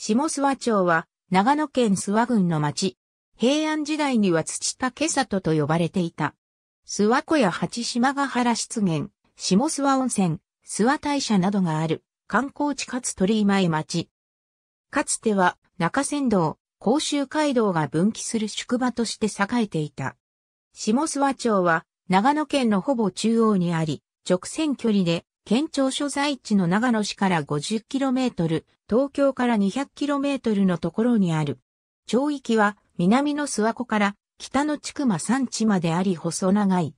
下諏訪町は長野県諏訪郡の町。平安時代には土竹里と呼ばれていた。諏訪湖や八島ヶ原湿原、下諏訪温泉、諏訪大社などがある観光地かつ鳥居前町。かつては中山道、甲州街道が分岐する宿場として栄えていた。下諏訪町は長野県のほぼ中央にあり、直線距離で県庁所在地の長野市から 50km、東京から 200km のところにある。町域は南の諏訪湖から北の千曲山地まであり細長い。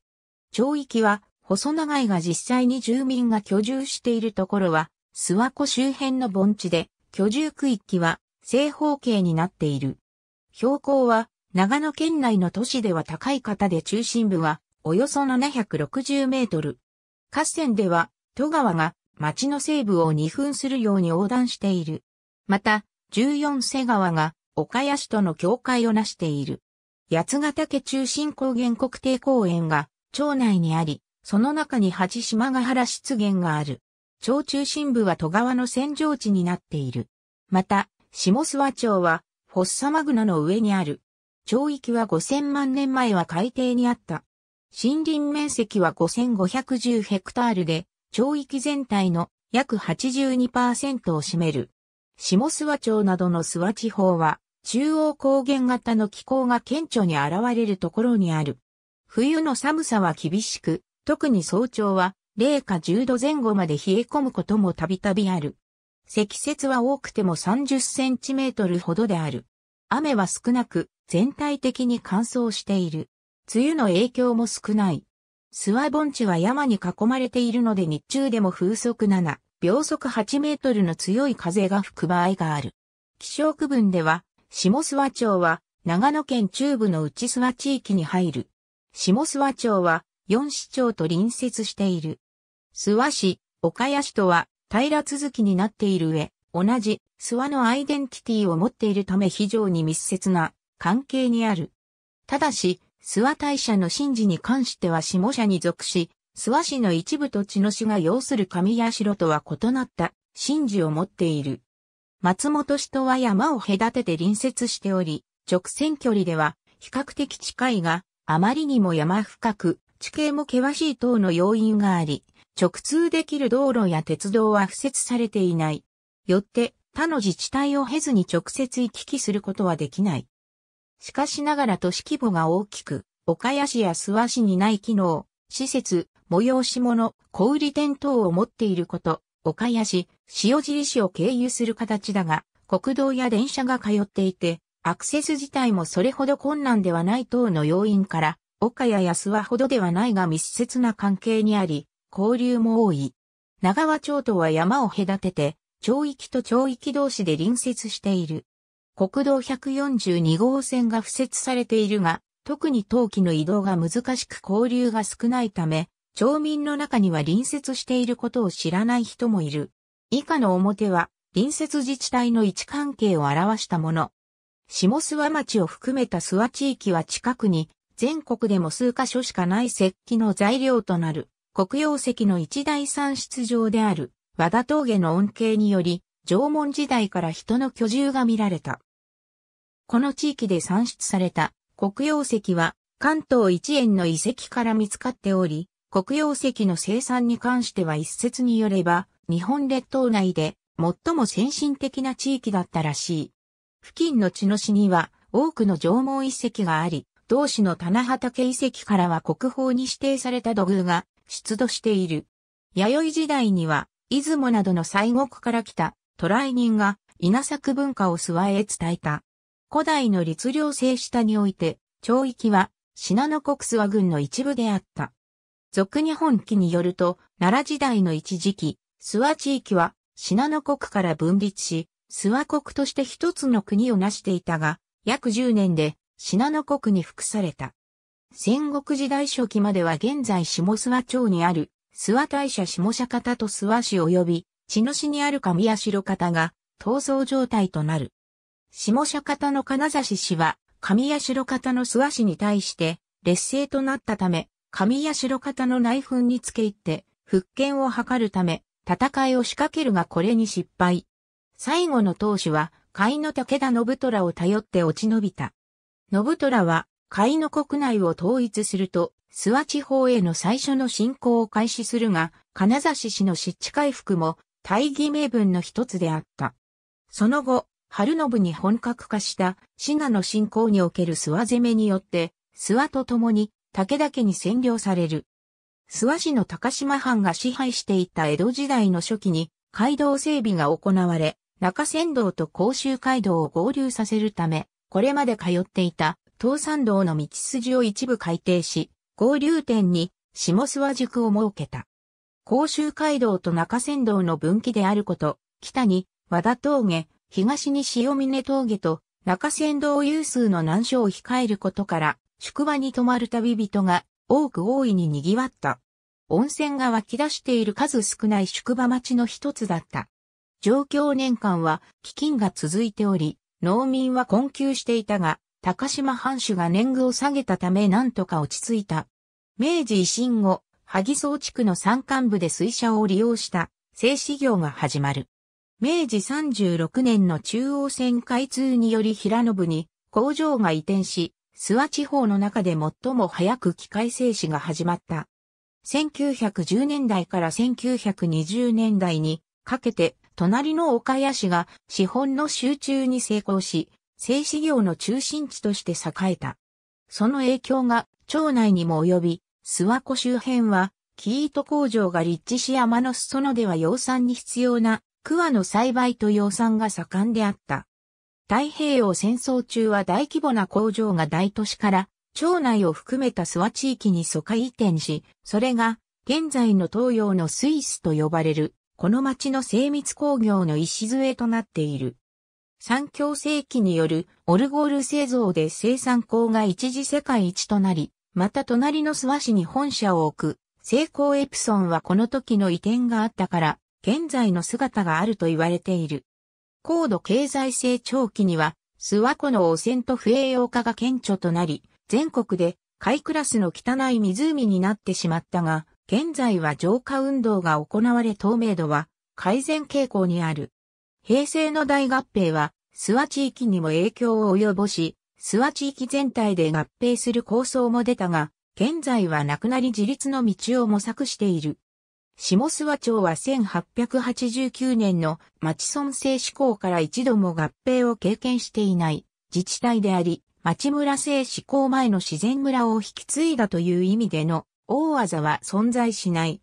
町域は細長いが実際に住民が居住しているところは諏訪湖周辺の盆地で居住区域は正方形になっている。標高は長野県内の都市では高い方で中心部はおよそ760メートル。河川では戸川が町の西部を二分するように横断している。また、十四瀬川が岡谷市との境界をなしている。八ヶ岳中心高原国定公園が町内にあり、その中に八島ヶ原湿原がある。町中心部は戸川の扇状地になっている。また、下諏訪町は、フォッサマグナの上にある。町域は5000万年前は海底にあった。森林面積は5510ヘクタールで、町域全体の約82%を占める。下諏訪町などの諏訪地方は、中央高原型の気候が顕著に現れるところにある。冬の寒さは厳しく、特に早朝は零下10度前後まで冷え込むこともたびたびある。積雪は多くても30センチメートルほどである。雨は少なく、全体的に乾燥している。梅雨の影響も少ない。諏訪盆地は山に囲まれているので日中でも風速7、秒速8メートルの強い風が吹く場合がある。気象区分では、下諏訪町は長野県中部の内諏訪地域に入る。下諏訪町は4市町と隣接している。諏訪市、岡谷市とは平続きになっている上、同じ諏訪のアイデンティティを持っているため非常に密接な関係にある。ただし、諏訪大社の神事に関しては下社に属し、諏訪市の一部と茅野市が要する上城とは異なった神事を持っている。松本市とは山を隔てて隣接しており、直線距離では比較的近いが、あまりにも山深く、地形も険しい等の要因があり、直通できる道路や鉄道は敷設されていない。よって、他の自治体を経ずに直接行き来することはできない。しかしながら都市規模が大きく、岡谷市や諏訪市にない機能、施設、催し物、小売店等を持っていること、岡谷市、塩尻市を経由する形だが、国道や電車が通っていて、アクセス自体もそれほど困難ではない等の要因から、岡谷や諏訪ほどではないが密接な関係にあり、交流も多い。長和町とは山を隔てて、町域と町域同士で隣接している。国道142号線が付設されているが、特に冬季の移動が難しく交流が少ないため、町民の中には隣接していることを知らない人もいる。以下の表は、隣接自治体の位置関係を表したもの。下諏訪町を含めた諏訪地域は近くに、全国でも数カ所しかない石器の材料となる、黒曜石の一大産出場である、和田峠の恩恵により、縄文時代から人の居住が見られた。この地域で産出された黒曜石は関東一円の遺跡から見つかっており、黒曜石の生産に関しては一説によれば、日本列島内で最も先進的な地域だったらしい。付近の地の市には多くの縄文遺跡があり、同市の棚畑遺跡からは国宝に指定された土偶が出土している。弥生時代には、出雲などの西国から来た渡来人が稲作文化を諏訪へ伝えた。古代の律令制下において、町域は、信濃国諏訪郡の一部であった。俗日本記によると、奈良時代の一時期、諏訪地域は、信濃国から分立し、諏訪国として一つの国を成していたが、約10年で、信濃国に服された。戦国時代初期までは現在下諏訪町にある、諏訪大社下社方と諏訪市及び、茅野市にある上社方が、闘争状態となる。下社方の金指氏は、上屋城方の諏訪氏に対して、劣勢となったため、上屋城方の内紛につけ入って、復権を図るため、戦いを仕掛けるがこれに失敗。最後の当主は、甲斐の武田信虎を頼って落ち延びた。信虎は、甲斐の国内を統一すると、諏訪地方への最初の侵攻を開始するが、金指氏の湿地回復も、大義名分の一つであった。その後、春信に本格化した滋賀の侵攻における諏訪攻めによって、諏訪と共に武田家に占領される。諏訪市の高島藩が支配していた江戸時代の初期に街道整備が行われ、中山道と甲州街道を合流させるため、これまで通っていた東山道の道筋を一部改定し、合流点に下諏訪宿を設けた。甲州街道と中山道の分岐であること、北に和田峠、東に塩峰峠と中山道有数の難所を控えることから、宿場に泊まる旅人が多く大いに賑わった。温泉が湧き出している数少ない宿場町の一つだった。状況年間は飢饉が続いており、農民は困窮していたが、高島藩主が年貢を下げたため何とか落ち着いた。明治維新後、萩総地区の山間部で水車を利用した製紙業が始まる。明治36年の中央線開通により平信に工場が移転し、諏訪地方の中で最も早く機械製紙が始まった。1910年代から1920年代にかけて、隣の岡谷市が資本の集中に成功し、製紙業の中心地として栄えた。その影響が町内にも及び、諏訪湖周辺は、ー糸工場が立地し山の裾野では養蚕に必要な桑の栽培と養蚕が盛んであった。太平洋戦争中は大規模な工場が大都市から町内を含めた諏訪地域に疎開移転し、それが現在の東洋のスイスと呼ばれる、この町の精密工業の礎となっている。三強世紀によるオルゴール製造で生産工が一時世界一となり、また隣の諏訪市に本社を置く、成功エプソンはこの時の移転があったから、現在の姿があると言われている。高度経済成長期には、諏訪湖の汚染と不栄養化が顕著となり、全国で海クラスの汚い湖になってしまったが、現在は浄化運動が行われ透明度は改善傾向にある。平成の大合併は、諏訪地域にも影響を及ぼし、諏訪地域全体で合併する構想も出たが、現在はなくなり自立の道を模索している。下諏訪町は1889年の町村制施行から一度も合併を経験していない自治体であり、町村制施行前の自然村を引き継いだという意味での大技は存在しない。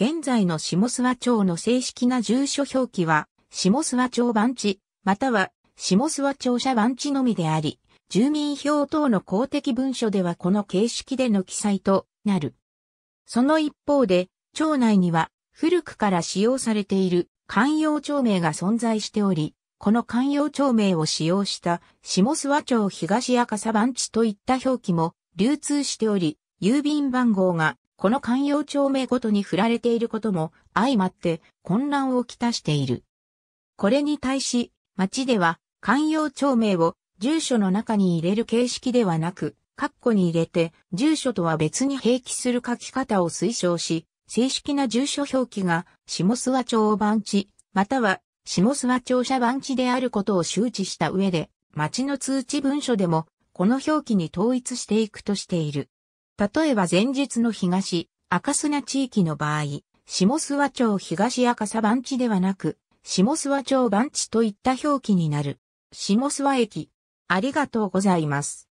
現在の下諏訪町の正式な住所表記は、下諏訪町番地、または下諏訪町社番地のみであり、住民票等の公的文書ではこの形式での記載となる。その一方で、町内には古くから使用されている官用町名が存在しており、この官用町名を使用した下諏訪町東赤砂番地といった表記も流通しており、郵便番号がこの官用町名ごとに振られていることも相まって混乱をきたしている。これに対し、町では官用町名を住所の中に入れる形式ではなく、括弧に入れて、住所とは別に併記する書き方を推奨し、正式な住所表記が下諏訪町番地、または下諏訪庁舎番地であることを周知した上で、町の通知文書でも、この表記に統一していくとしている。例えば前述の東、赤砂地域の場合、下諏訪町東赤砂番地ではなく、下諏訪町番地といった表記になる。下諏訪駅、ありがとうございます。